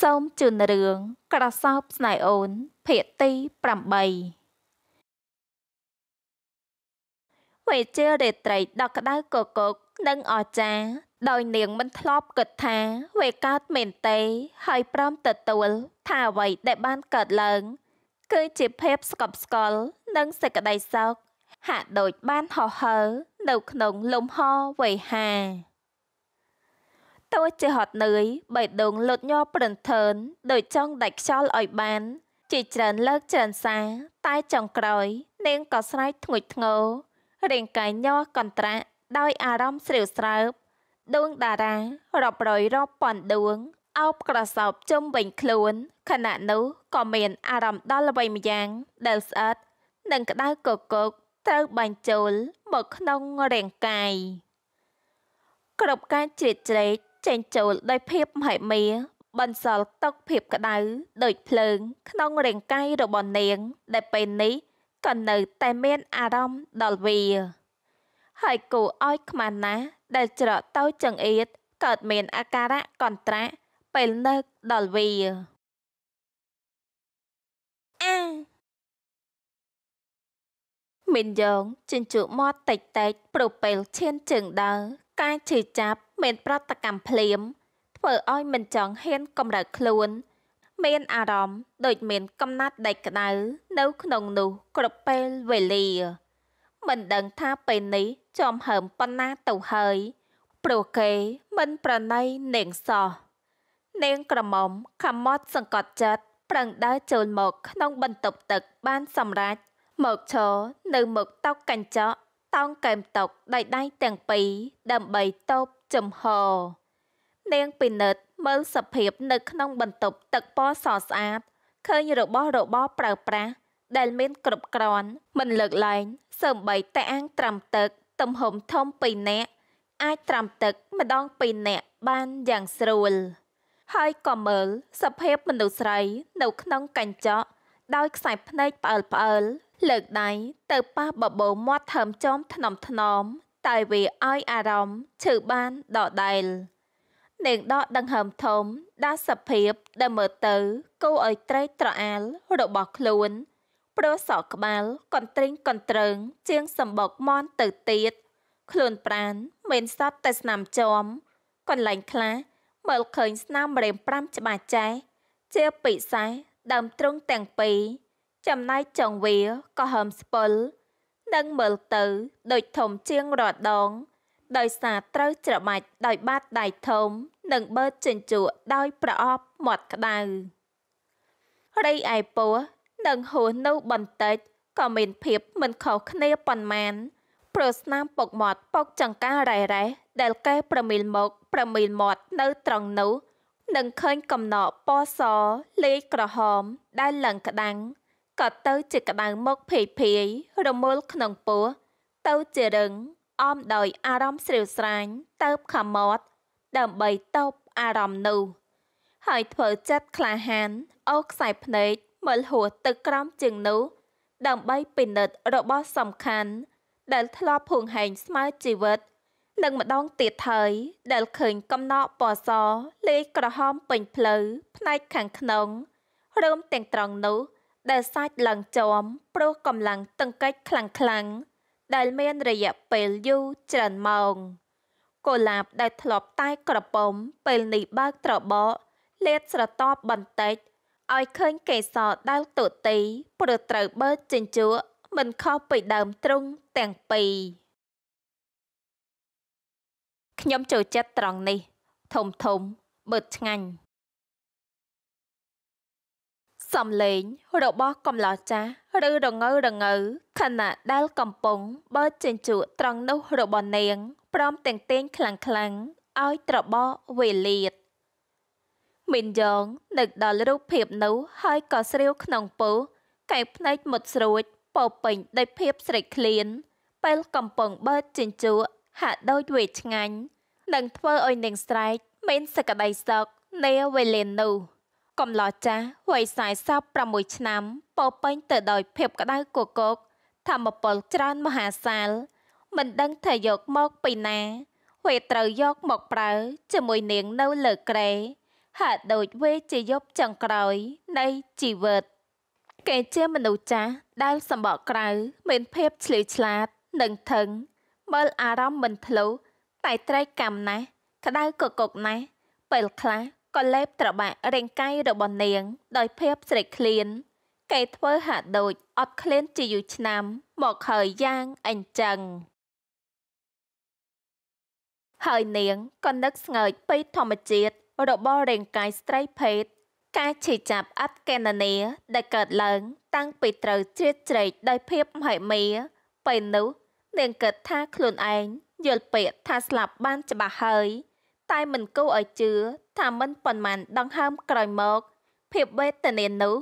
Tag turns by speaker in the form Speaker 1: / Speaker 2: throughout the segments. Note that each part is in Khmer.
Speaker 1: សូមជូនរឿង
Speaker 2: ក្រសោបស្នេហ៍អូន ភាគទី8វេជារាត្រីដ៏ក្តៅកកុកនិងអស្ចារ្យដោយនាងមិនធ្លាប់គិតថាវេកើតមែនទេ ហើយព្រមទទួលថាអ្វីដែលបានកើតឡើង គឺជាភាពស្កប់ស្កល់និងសេចក្តីសោកហាក់ដូចបានហោះហើរនៅក្នុងលំហវេហាតោចេះហត់នឿយបេះដូងលត់ញ័រប្រន្ធើនដោយចង់ដាច់ខ្យល់ឲ្យបានជាច្រើនលើកច្រើនសា តែចុងក្រោយ នាងក៏ស្រែកធ្ងុយធ្ងររាងកាយញ័រកន្ត្រាក់ដោយអារម្មណ៍ស្រាវស្រើបដួងតារារាប់រយរាប់ពាន់ដួងអោបក្រសោបជុំវិញខ្លួនខណៈនោះក៏មានអារម្មណ៍ដល់អ្វីម្យ៉ាងដែលស្អិតនិងក្តៅកកកត្រូវបាញ់ចូលមកក្នុងរាងកាយគ្រប់ការជ្រៀតជ្រែកចេញចូលដោយភាពមហិមាបន្សល់ទុកភាពក្តៅដូចភ្លើង ក្នុងរាងកាយរបស់នាង ដែលពេលនេះក៏នៅតែមាន អារម្មណ៍ដល់វា ហើយគូឲ្យខ្មាស់ណាស់ដែលច្រកទៅចង្អៀតកើតមានអាការៈកន្ត្រាក់ពេលនឹកដល់វាអាមីនយ៉ងចិញ្ចក់មាត់តិចតិចប្រពេលឈានជើងដើរការជិះចាប់មានប្រតិកម្មភ្លាមធ្វើឲ្យមិនចង់ហ៊ានកម្រើកខ្លួន មានអារម្មណ៍ដូចមានកំណាត់ដែកក្តៅនៅក្នុងនោះគ្រប់ពេលវេលា មិនដឹងថាពេលនេះចំហើមប៉ុណ្ណាទៅហើយ ព្រោះគេមិនប្រណីនាងសោះនាងក្រមុំខមត់សង្កត់ចិត្តប្រឹងដើរចូលមកក្នុងបន្ទប់ទឹកបានសម្រេចមកឈរនៅមុខតោកកញ្ចក់តោងកែមតុកដៃដៃទាំងពីរដើម្បីតបចំហ នាងពិនិត្យមើលសភាព នៅក្នុងបន្ទប់ទឹកពណ៌សស្អាតឃើញរបស់របរប្រើប្រាស់ដែលមានគ្រប់គ្រាន់មិនលើកលែងសើមបីតែអាងត្រាំទឹកទំហំធំ2នាក់អាចត្រាំទឹកម្ដង2នាក់បានយ៉ាងស្រួល ហើយក៏មើលសភាពមនុស្សស្រី នៅក្នុងកញ្ចក់ដោយខ្សែភ្នែកផ្អើលផ្អើលលើកដៃទៅប៉ះបបោមាត់ថើមចោមថ្នមថ្នមតែវាឲ្យអារម្មណ៍ឈឺបានដដែលនាងដកដង្ហើមធំដាសភាពដែលមើលទៅគូឲ្យត្រេកត្រអាលរបស់ខ្លួនព្រោះសក់ក្បាលកន្ទ្រិញកន្ទ្រើងជាងសម្បុកមន់ទៅទៀត ខ្លួនប្រានមិនសតតែស្នាមជោមកន្លែងខ្លះមើលឃើញស្នាមរេម5ច្បាស់ចែជាពិសេសដើមទ្រុងទាំងពីរចំណែកចុងវាក៏ហើមស្ពល់និងមើលទៅដូចធំជាងរដង ដោយសារត្រូវច្របាច់ដោយបាតដៃធំនិងបឺតចិញ្ចក់ដោយប្រអប់មាត់ក្តៅរីឯពស់និងហួសនៅបន្តិចក៏មានភាពមិនខុសគ្នាប៉ុន្មានព្រោះស្នាមពុកមាត់ពុកចង្ការ៉េរ៉េដែលកេះប្រមីលមកប្រមីលមាត់នៅត្រង់នោះនឹងឃើញកំណកពណ៌សលេខក្រហមដែលឡើងក្តាំងក៏ទៅ ជាក្តៅមកភ័យភ័យរមូលក្នុងពោះទៅជារឹង អមដោយ អារម្មណ៍ស្រាវស្រាញទៅខមត់ដើម្បីតបអារម្មណ៍នោះហើយធ្វើចិត្តក្លាហានអូខ្សែភ្នែកមើលហួសទឹកក្រំជើងនោះ ដើម្បីពិនិត្យរបស់សំខាន់ដែលធ្លាប់ភួងហែងស្មើជីវិតនឹងម្ដងទៀតហើយ ដែលឃើញកំណក់ពណ៌សលេខក្រហមពេញផ្លូវផ្នែកខាងក្នុងរោមទាំងត្រង់នោះ ដែលសាច់ឡើងជាំព្រោះកម្លាំងតង្កិចខ្លាំងខ្លាំងដែលមានរយៈពេលយូរច្រើនម៉ោងកូឡាបដែលធ្លាប់តែក្រពំពេលនេះបើកត្របកលាតស្រទាប់បន្តិចឲ្យឃើញកេសរដែលទូទីព្រោះត្រូវបើកជញ្ជក់មិនខុសពីដើមទ្រុងទាំងពីរខ្ញុំចូលចិត្តត្រង់នេះធំធំបើឆ្ងាញ់សំឡេងរបស់ កំឡោចាស់ឬរងើរងើខណៈដែល កំពុង បើចិញ្ចក់ត្រង់នោះរបស់នាងព្រមទាំងទាញខ្លាំងខ្លាំងឲ្យ ត្របកវេលាតមីនយ៉ងនឹកដល់រូបភាពនោះហើយក៏ស្រាវ ក្នុងពោះកែវភ្នែកមុតស្រួចពោពេញដោយភាពស្រេកឃ្លានពេលកំពុងបើចិញ្ចក់ហាក់ដូចវេឆ្ងាញ់នឹងធ្វើឲ្យនាងស្រែកមានសក្តីសុខនាវេលានោះកំឡោះចាស់វ័យ46ឆ្នាំពោពេញទៅដោយភាពក្តៅគគុកធម្មពលច្រើនមហាសាល មិនដឹងថាយកមកពីណាវេត្រូវយកមកប្រើជាមួយនាងនៅលើក្រែហាក់ដូចវេជាយប់ចុងក្រោយនៃជីវិតគេជាមនុស្សចាស់ដែលសម្បកក្រៅមានភាពឆ្លៀវឆ្លាតនិងថឹងមើលអារម្មណ៍មិនធ្លុតែត្រែកកម្មណាស់ក្តៅកកុកណាស់ពេលខ្លះក៏លេបត្របាក់រាងកាយរបស់នាងដោយភាពស្រេកឃ្លានគេធ្វើហាក់ដូចអត់ឃ្លានជាយូរឆ្នាំមកហើយយ៉ាងអញ្ចឹងហើយនាងក៏នឹកស្ងើចពីធម្មជាតិរបស់រាងកាយស្ត្រីភេទការឈឺចាប់អត្តកេណនីដែលកើតឡើងតាំងពីត្រូវជ្រៀតជ្រែកដោយភាពមហិមាពេលនោះនាងគិតថាខ្លួនឯងយល់ពាក្យថាស្លាប់បានច្បាស់ហើយតែមិនគូឲ្យជឿថាមិនប៉ុន្មានដង្ហើមក្រោយមកភាពវេទនានោះ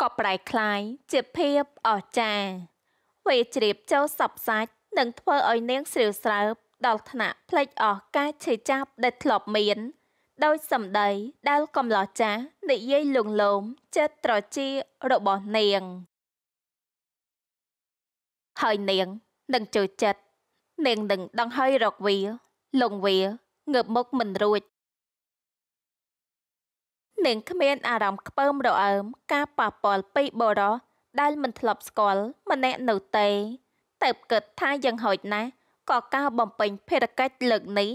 Speaker 2: ក៏ប្រែคล้ายជាភាពអស្ចារ្យវេជ្រាបចូលសពសាច់នឹងធ្វើឲ្យនាងស្រីស្រើបដល់ថ្នាក់ផ្លេចអស់ការឈឺចាប់ដែលធ្លាប់មានដោយសម្ដីដែលកំឡោះចាស់និយាយលងលោមចិត្តត្រជារបស់នាងហើយនាងនឹងចូលចិត្តនាងនឹងដង្ហើយរកវាលងវា ងើបមុខមិនរួចនាងគ្មានអារម្មណ៍ខ្ពើមរអើមការប៉ះពាល់ពីបរោះដែលមិនធ្លាប់ស្គាល់ម្នាក់នៅទេតែគិតថាយ៉ាងហោចណាស់ក៏ការបំពេញ ភារកិច្ចលើកនេះ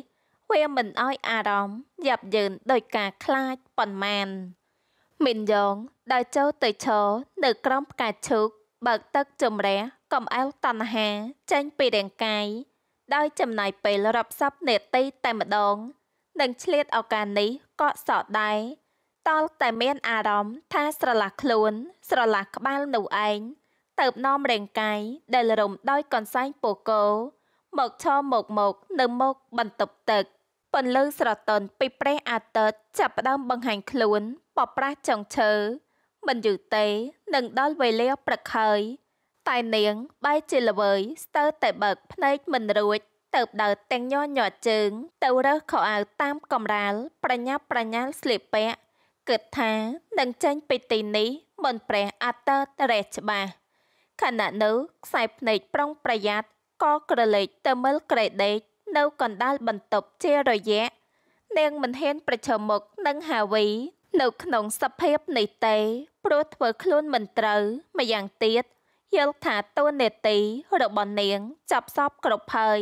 Speaker 2: វាមិនអោយអារម្មណ៍យ៉ាប់យ៉ឺនដោយការខ្លាចប៉ុន្មានមីនយ៉ងដែលចូលទៅឈរនៅ ក្រោមផ្កាឈូក បើកទឹកជំរះកំអែលតណ្ហាចេញពីរាងកាយដោយចំណាយពេលរាប់សិបនាទីតែម្ដងនិងឆ្លៀតឱកាសនេះកក់សោតដែរតលតែមានអារម្មណ៍ថាស្រឡះខ្លួន ស្រឡះក្បាលនោះឯងទៅបនាំរាងកាយដែលរំដោយកនសែងពោកោមកឈរមកមកនៅមុខបន្ទប់ទឹកពន្លឺស្រទន់ពីព្រះអាទិត្យចាប់ផ្ដើមបង្ហាញខ្លួន បបប្រាស់ចុងឈើមិនយូរទេនឹងដល់វេលាព្រឹកហើយតែនាងបែរជាល្វើយស្ទើរតែបើកភ្នែកមិនរួច ទៅដើរទាំងញញ័រជើងទៅរើសខោអាវតាមកំរាលប្រញាប់ប្រញាល់ស្លៀកពាក់គិតថានឹងចេញពីទីនេះមិនព្រះអតតរេច្បាស់ខណៈនោះខ្សែភ្នែកប្រុងប្រយ័ត្នក៏ក្រឡេកទៅមើលក្រេដេកនៅកណ្ដាលបន្ទប់ជារយៈនាងមិនហ៊ានប្រឈមមុខនឹងហាវី នៅក្នុងសភាពនេះទេ ព្រោះធ្វើខ្លួនមិនត្រូវម្យ៉ាងទៀតយល់ថាតួនាទីរបស់នាងចប់សពគ្រប់ហើយ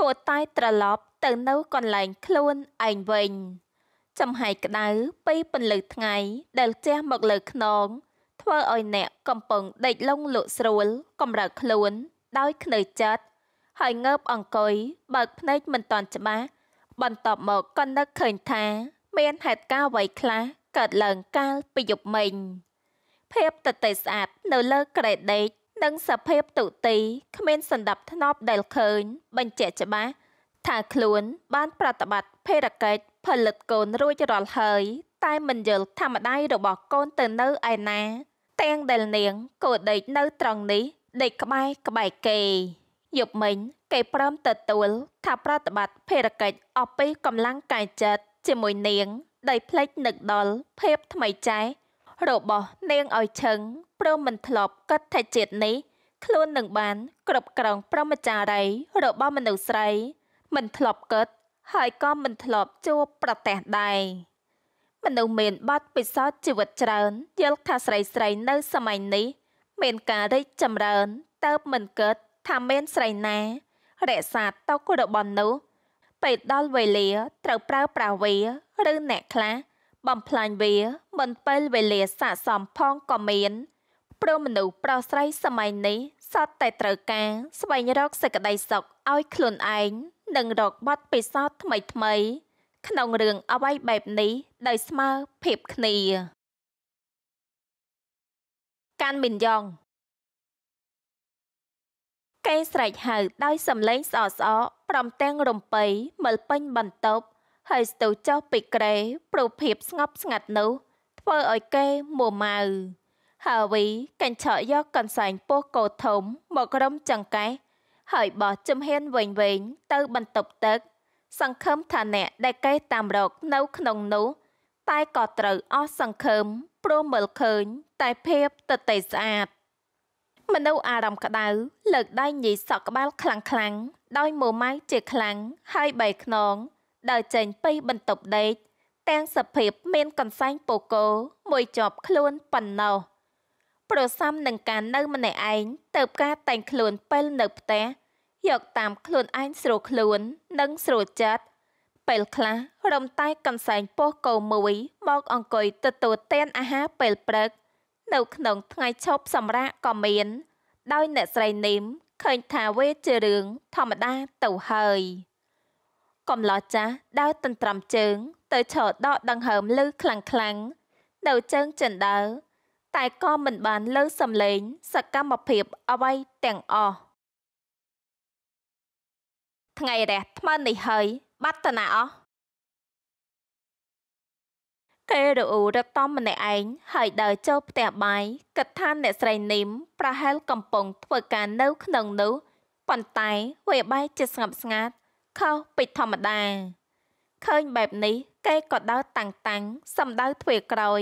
Speaker 2: គួរតែត្រឡប់ទៅនៅកន្លែងខ្លួនឯងវិញចំហាយក្តៅពីពន្លឺថ្ងៃដែលជះមកលើខ្នងធ្វើឲ្យអ្នកកំពុងដេកលងលក់ស្រួលកំរើកខ្លួនដោយខ្នើចចិត្តហើយងើបអង្គុយបើកភ្នែកមិនទាន់ច្បាស់បន្ទាប់មកក៏នឹកឃើញថា មានហេតុការណ៍អ្វីខ្លះកើតឡើងកាលពីយប់មិញភាពតន្ត្រីស្អាតនៅលើក្រេតដេកនិងសភាពទុតិយគ្មានសន្តាប់ធ្នាប់ដែលឃើញ បញ្ជាក់ច្បាស់ថាខ្លួនបានប្រតិបត្តិភារកិច្ចផលិតកូនរួចរាល់ហើយ តែមិនយល់ធម្មតារបស់កូនទៅនៅឯណា ទាំងដែលនាងក៏ដេកនៅត្រង់នេះដេកក្បែរក្បែរគេ យប់មិញគេព្រមទទួលថាប្រតិបត្តិភារកិច្ចអស់ពីកម្លាំងកាយចិត្តជាមួយនាងដោយផ្លេចនឹកដល់ភាពថ្មីចែករបស់នាងឲ្យឈឹងព្រមមិនធ្លាប់គិតថាជាតិនេះខ្លួននឹងបានគ្រប់គ្រងប្រមចារី របស់មនុស្សស្រី មិនធ្លាប់គិតហើយក៏មិនធ្លាប់ជួបប្រទះដែរមនុស្សមានបទពិសោធន៍ជីវិតច្រើនយល់ថាស្រីស្រីនៅ សម័យនេះ មានការរីកចម្រើនតើបមិនគិតថាមានស្រីណារក្សាទុករបស់នោះពេលដល់វេលាត្រូវប្រើប្រាស់វាឬអ្នកខ្លះបំផ្លាញវាមិនពេលវេលាស័កសមផងក៏មានព្រោះមនុស្សប្រុសស្រីសម័យនេះសតតែត្រូវការ ស្វែងរកសេចក្តីសុខឲ្យខ្លួនឯងនិងរកបទពិសោធន៍ថ្មីថ្មី ក្នុងរឿងអ្វីបែបនេះ ដោយស្មើភាពគ្នា
Speaker 1: កានមិនយ៉ង
Speaker 2: គេស្រែកហៅដោយសំឡេងស្អស្អព្រមទាំងរំពៃមើលពេញបន្ទប់ហើយស្ទុះចុះពីក្រែព្រោះភាពស្ងប់ស្ងាត់នោះ ធ្វើឲ្យគេមួម៉ៅ ហើវីកញ្ឆក់យកកន្សែងពោះកោធំមកក្រុមចង្កេះហើយបោះចំហៀនវិញវិញទៅបន្ទប់ទឹក សង្ឃឹមថាអ្នកដែលគេ តាមរកនៅក្នុងនោះ តែក៏ត្រូវអស់សង្ឃឹមព្រោះមើលឃើញ តែភាពទទេស្អាត មនុស្សអារម្មណ៍ក្តៅលើកដៃញីសក់ក្បាលខ្លាំងៗដោយមួម៉ៅជាខ្លាំងហើយបែកខ្នងដើរចេញពីបន្ទប់ដេកទាំងសភាពមានកន្សែងពោគោមួយជាប់ខ្លួនប៉ុណ្ណោះប្រសាមនឹងការនៅម្នាក់ឯងទៅការតែងខ្លួនពេលនៅផ្ទះយកតាមខ្លួនឯងស្រួលខ្លួននិងស្រួលចិត្តពេលខ្លះរំតែកន្សែងពោះកោមួយមកអង្គុយទទួលទានអាហារពេលព្រឹក នៅក្នុងថ្ងៃឈប់សម្រាកក៏មាន ដោយអ្នកស្រីនីមឃើញថាវាជារឿងធម្មតាទៅហើយកំឡោះចាស់ដើរតន្ត្រាំជើងទៅឈរដកដង្ហើមឮខ្លាំងខ្លាំងនៅជើងចិនដើរតែក៏មិនបានលើសំឡេង សកម្មភាពអ្វីទាំងអស់ថ្ងៃរះថ្មើនេះហើយបាត់តណាអស់កេរអ៊ូរតំម្នាក់ឯងហើយដើរចូលផ្ទះបាយគិតថាអ្នកស្រីនីមប្រហែល កំពុងធ្វើការនៅក្នុងនោះប៉ុន្តែវាបែរជាស្ងប់ស្ងាត់ខុសពីធម្មតាឃើញបែបនេះគេក៏ដើរតាំងតាំងសំដៅទ្វេក្រោយ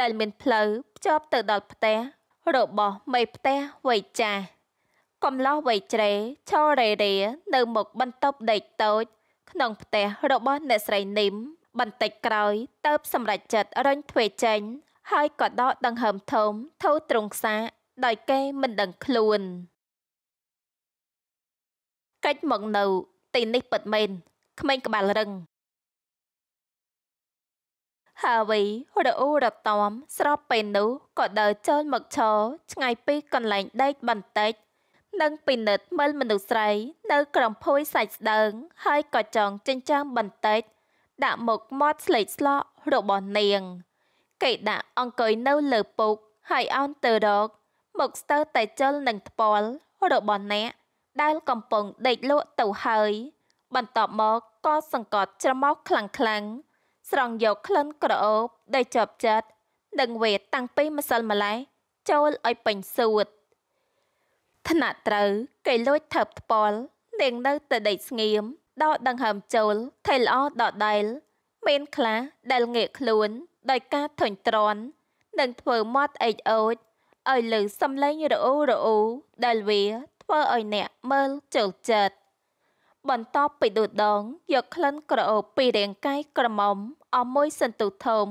Speaker 2: ដែលមានផ្លូវភ្ជាប់ទៅដល់ផ្ទះរបស់មេផ្ទះវ័យចាស់កំឡោះវ័យជ្រេឈររេរានៅ មុខបន្ទប់ដេកតូច ក្នុង ផ្ទះរបស់អ្នកស្រីនីមបន្តិចក្រោយទៅបសម្រេចចិត្តរញទ្វេចេញហើយក៏ដកដង្ហើមធំធូរទ្រង់សា ដោយគេមិនដឹងខ្លួន កិច្ចមកនៅទីនេះពិតមែនក្មេងក្បាលរឹងហាវីរអ៊ូរទាំស្របពេលនោះក៏ដើរចូលមកឈរឆ្ងាយពីកន្លែងដេកបន្តិចនិងពិនិត្យមើលមនុស្សស្រី នៅក្រំភួយសាច់ស្ដើង ហើយក៏ចងចិញ្ចាំបន្តិច ដាក់មកមាត់ស្លេកស្លោករបស់នាងគេដាក់អង្គុយនៅលើពុកហើយអោនទៅរកមកស្ទើរតែចលនឹងថ្ពាល់របស់អ្នកដែលកំពុងដេកលក់ទៅហើយបន្ទាប់មកក៏សង្កត់ច្រមុះខ្លាំងខ្លាំងស្រង់យកក្លិនក្រអូបដែលជាប់ចិត្តនិងវេទតាំងពីម្សិលម្លេះចូលឲ្យពេញសួតថ្នាក់ត្រូវគេលួចថើបថ្ពល់នាងនៅតែដេកស្ងៀមដកដង្ហើមចូលថេល្អដកដែលមានខ្លះដែលងាកខ្លួន ដោយការធុញទ្រាន់និងធ្វើមាត់អេចអូចឲ្យលើសំឡេងរអ៊ូរអ៊ូដែលវាធ្វើឲ្យអ្នកមើលចូលចិត្តបន្ទាប់ពីដូដង យកក្លិនក្រអូបពីរាងកាយក្រមុំអមមួយសន្ទុះធំ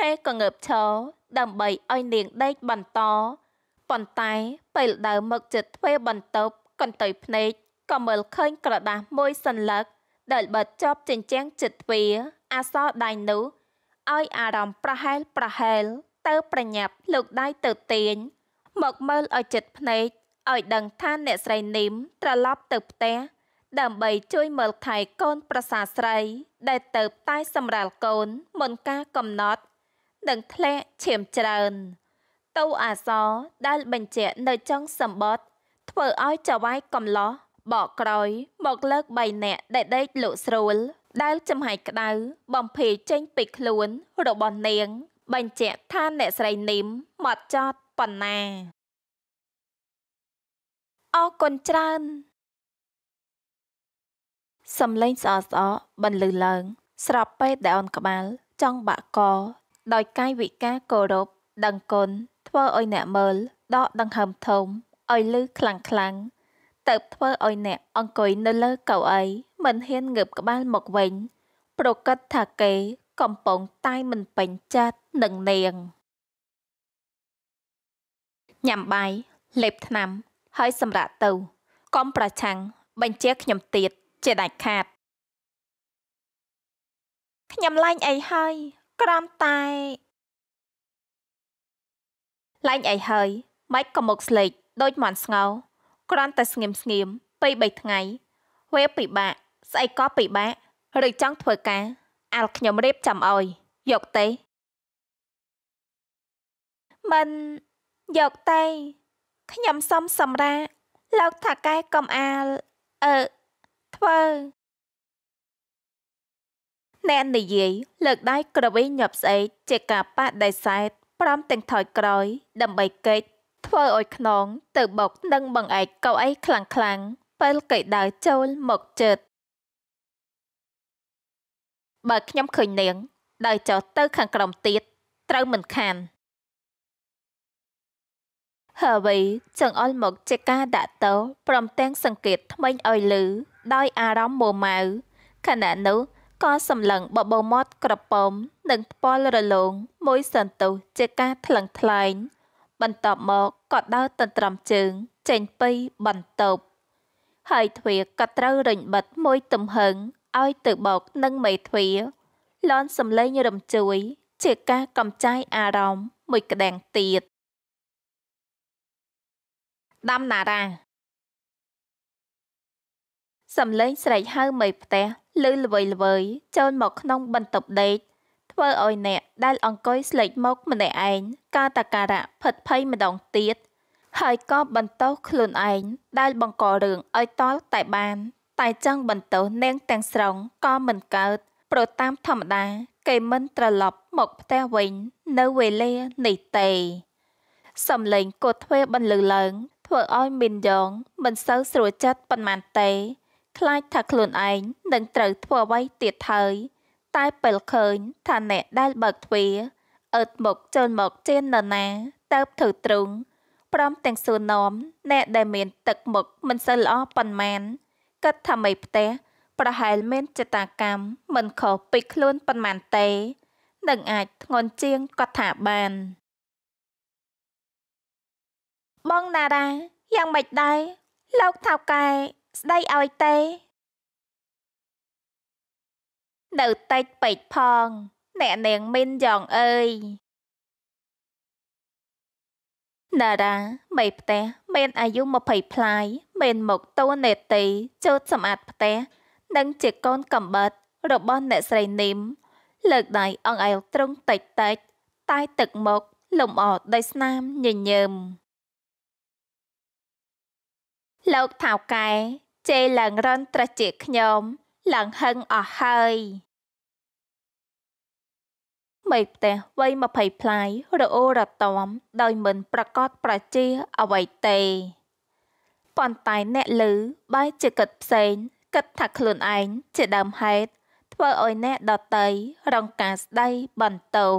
Speaker 2: គេក៏ងើបឈរដើម្បីឲ្យនាងដេកបន្តប៉ុន្តែពេលដើរមកជិតទ្វេបន្ទប់កន្ទុយភ្នែកក៏មើលឃើញក្រដាស់មួយសន្លឹកដែលបិទជាប់ចិញ្ចាំងជិតទ្វារអសរដៃនោះឲ្យអារម្មណ៍ប្រហែលប្រហែលទៅប្រញាប់លើកដៃទៅទាញមកមើលឲ្យចិត្តភ្នែកឲ្យដឹងថាអ្នកស្រីនីមត្រឡប់ទៅផ្ទះដើម្បីជួយមើលថែកូនប្រសាស្រី ដែលទៅតែសម្រាលកូនមុនការកំណត់នឹងធ្លាក់ឈាមច្រើនទៅអាសរដែលបញ្ជាក់នៅចុងសម្បត្តិធ្វើឲ្យចវាយកំឡោះបកក្រោយមកលើក3នាក់ដែលដេកលក់ស្រួលដែលចំហាយក្តៅបំភេចេញពីខ្លួនរបស់នាង បញ្ជាក់ថាអ្នកស្រីនីមមកចត់ប៉ុណ្ណាអរគុណច្រើនសំឡេងស្អស្អបន្លឺឡើង ស្របពេលដែលអូនក្បាល ចង់បាក់កដោយកាយវិការគោរពដឹងគុណធ្វើឲ្យអ្នកមើលដកដង្ហើមធំឲ្យលឺខ្លាំងខ្លាំងទៅធ្វើឲ្យអ្នកអង្គុយនៅលើកៅអីមិនហ៊ានងើបក្បាលមកវិញប្រកាសថាគេ កំពុងតែមិនពេញចិត្តនឹងនាងញ៉ាំបាយលេបថ្នាំហើយ សម្រាប់ទៅ
Speaker 1: កុំប្រឆាំងបញ្ជាខ្ញុំទៀតជាដាច់ខាត
Speaker 2: ខ្ញុំឡាញអីហើយ ក្រំតែឡាញអីហើយម៉េចក៏មកស្លេកដូចមន់ស្ងោគ្រាន់តែស្ងៀមស្ងៀម២៣ថ្ងៃវេពិបាកស្អីក៏ពិបាកឬចង់ធ្វើការអាល់ខ្ញុំរៀបចំឲ្យ យកទេមិនយកទេខ្ញុំសុំសម្រាលោកថាកែកំអាលអឺធ្វើណែននិយាយលើកដៃក្រវីញាប់ស្អែកជាការប៉ះដៃសែតព្រមទាំងថយក្រោយដើម្បីកេចធ្វើឲ្យខ្នងទៅបុកនិងបង្អែកកៅអីខ្លាំងខ្លាំងពេលកេដៅចូលមកជិតបើខ្ញុំឃើញនាងដើរចុះទៅ ខាងក្រោមទៀតត្រូវមិនខានហើយចង្អុលមកជាការដាក់តោព្រមទាំងសង្កេតថ្មីឲ្យលឺដោយអារម្មណ៍មួម៉ៅខណៈនោះក៏សម្លឹងបបោមាត់ក្រពំនិងផ្ពាល់រលោងមួយសន្ទុះជាការថ្លឹងថ្លែងបន្ទាប់មកក៏ដើរទន្ទ្រាំជើងចេញពីបន្ទប់ហើយទ្វាក៏ត្រូវរញបិទមួយទំហឹងឲ្យទៅបោកនឹងមេទ្វាលន់សំឡេងរំជួយជាការកំចាយអារម្មណ៍មួយក្តាំង
Speaker 1: ទៀតដាំណារ៉ា
Speaker 2: សំឡេងស្រែកហៅមេផ្ទះឮល្វើយល្វើយចូលមកក្នុងបន្ទប់ដេកធ្វើឲ្យអ្នកដែលអង្គុយស្លេកមកម្នាក់ឯងកាតាការៈភិតភ័យម្ដងទៀតហើយក៏បន្តោសខ្លួនឯងដែលបង្ករឿងឲ្យតល់តែបាន តែចង់បន្តោសនាងទាំងស្រុងក៏មិនកើតព្រោះតាមធម្មតាគេមិនត្រឡប់មកផ្ទះវិញ នៅវេលានេះទេសំឡេងកូនទ្វេបន្លឺឡើងធ្វើឲ្យមីនយ៉ងមិនសូវស្រួលចិត្តប៉ុន្មានទេខ្លាចថាខ្លួនឯងនឹងត្រូវធ្វើអ្វីទៀតហើយតែពេលឃើញថាអ្នកដែលបើកទ្វារអឺតមកចូលមកជានរណាតើបធ្វើទ្រង់ព្រមទាំងសួរនាំអ្នកដែលមាន ទឹកមុខមិនសូវល្អប៉ុន្មានគិតថាមិនផ្ទះប្រហែលមានចតាកម្មមិនខុសពីខ្លួនប៉ុន្មានទេនឹងអាចធ្ងន់ជាងគាត់ថាបានបងណារ៉ាយ៉ាងម៉េចដែរលោកថៅ
Speaker 1: កែស្ដីឲ្យទេនៅ
Speaker 2: តិចពេកផង អ្នកនាងមីនយ៉ងអើយតារាមេផ្ទះមាន អាយុ20ប្លាយមានមុខតួនេតិចោតសម្អាតផ្ទះនិងជាកូនកំបិតរបស់អ្នកស្រីនីមលើកដៃអង្អែលត្រង់តិចតិច តែទឹកមុខលំអដោយស្នាមញញើមលោកថៅកែជេរឡើងរនត្រជាខ្ញុំឡើងហឹងអស់ហើយមេផ្ទះវ័យ20ផ្លាយរអូរទាំដោយមិន ប្រកាសប្រជាអ្វីទេប៉ុន្តែអ្នកលឺបែរជាគិតផ្សេងគិតថាខ្លួនឯងជាដើមហេតុធ្វើឲ្យអ្នកដតីរងការស្ដីបន្ទោស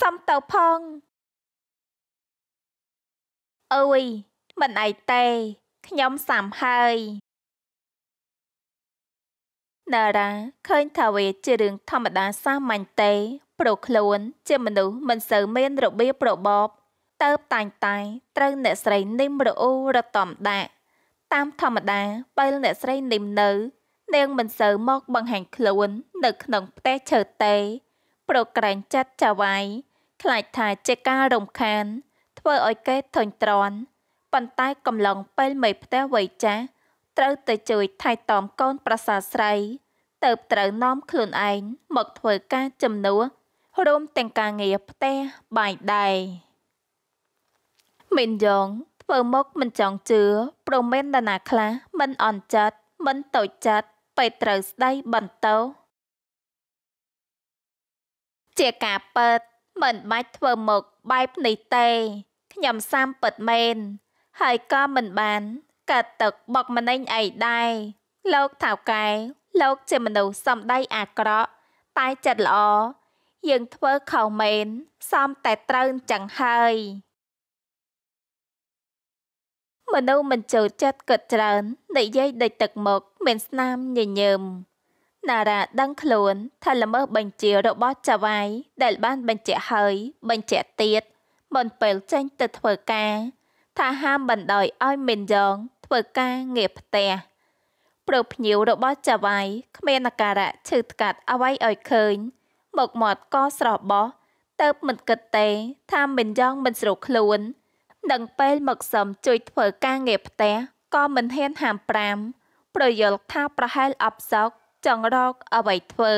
Speaker 1: សំទៅផងអើយ
Speaker 2: មិនអីទេ ខ្ញុំសាំហើយតារាឃើញថាវាជារឿងធម្មតាសាមញ្ញទេព្រោះខ្លួនជាមនុស្សមិនសូវមានរបៀបរបបតើបតាំងតែ ត្រូវអ្នកស្រីនិមរអ៊ូរតំដាក់ តាមធម្មតាពេលអ្នកស្រីនិមនៅ នាងមិនសូវមកបង្ហាញខ្លួននៅក្នុងផ្ទះឈើទេ ប្រក្រែងចាត់ចវាយខ្លាចថាជាការរំខានធ្វើឲ្យគេធុញទ្រាន់ប៉ុន្តែកំឡុងពេលមេផ្ទះវ័យចាស់ត្រូវ ទៅជួយថែទាំកូន ប្រសាស្រីទៅត្រូវនាំខ្លួនឯងមកធ្វើការជំនួសរួមទាំងការងារផ្ទះបាយដែរមិនយ៉ងធ្វើមកមិនចង់ជឿប្រមែនដាណាខ្លះមិនអន់ចិត្តមិនតូចចិត្តពេលត្រូវស្ដីបន្តោជាការប៉ិតមិនបាច់ធ្វើមុខបែបនេះទេខ្ញុំសាមពិតមែនហើយក៏មិនបាន កាត់ទឹកបុកម្នេញអីដែរលោកថៅកែលោកជាមនុស្សសំដីអាក្រក់ តែចិត្តល្អយើងធ្វើខុសមែនសមតែត្រូវអញ្ចឹងហើយមនុស្សមិនចូលចិត្តគិតច្រើននិយាយដេចទឹកមុខមានស្នាមញញឹមណារ៉ាដឹងខ្លួនថាល្មើសបញ្ជារបស់ចៅវាយដែលបានបញ្ជាក់ហើយបញ្ជាក់ទៀតមុនពេលចេញទៅធ្វើការថាហាមបណ្ដោយឲ្យមិនយ៉ងធ្វើការងារផ្ទះព្រោះភ្ញៀវរបស់ចៅវាយគ្មានអាការៈឈឺថ្កាត់អ្វីឲ្យឃើញមកមាត់ក៏ស្រស់បោះទៅមិនគិតទេ ថាមិនយ៉ងមិនស្រួលខ្លួននឹងពេលមកសឹមជួយធ្វើការងារផ្ទះក៏មិនហ៊ានហាមប្រាមប្រយល់ថាប្រហែលអបសោកចង់រកអ្វីធ្វើ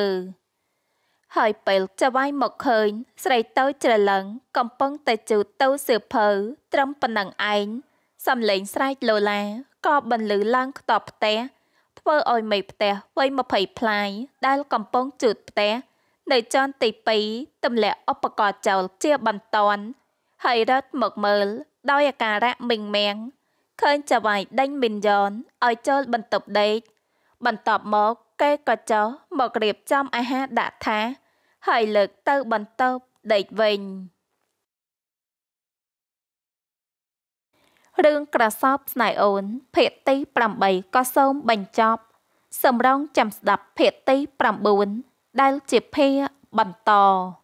Speaker 2: ហើយពេលចវាយមកឃើញ ស្រីតូចច្រឡឹង កំពុងតែជូតទៅសៀវភៅត្រឹមប៉ុណ្ណឹងឯងសំឡេងស្រែកលូឡាក៏បន្លឺឡើងខ្ទប់ផ្ទះធ្វើឲ្យមេផ្ទះវ័យ20ផ្លាយដែលកំពុងជូតផ្ទះនៅជាន់ទី2ទម្លាក់ឧបករណ៍ចោលជាបន្តហើយរត់មកមើល ដោយអាការៈមិញមៀងឃើញចវាយដេញមីនយ៉នឲ្យចូលបន្ទប់ដេកបន្ទាប់មកគេក៏ចុះមករៀបចំអាហារដាក់ថាហើយលើកទៅបន្ទប់ដេកវិញរឿងក្រសោបស្នៃអូនភាគទី8ក៏សូមបញ្ចប់សម្រងចាំស្ដាប់ភាគទី9ដែលជាភាបន្ត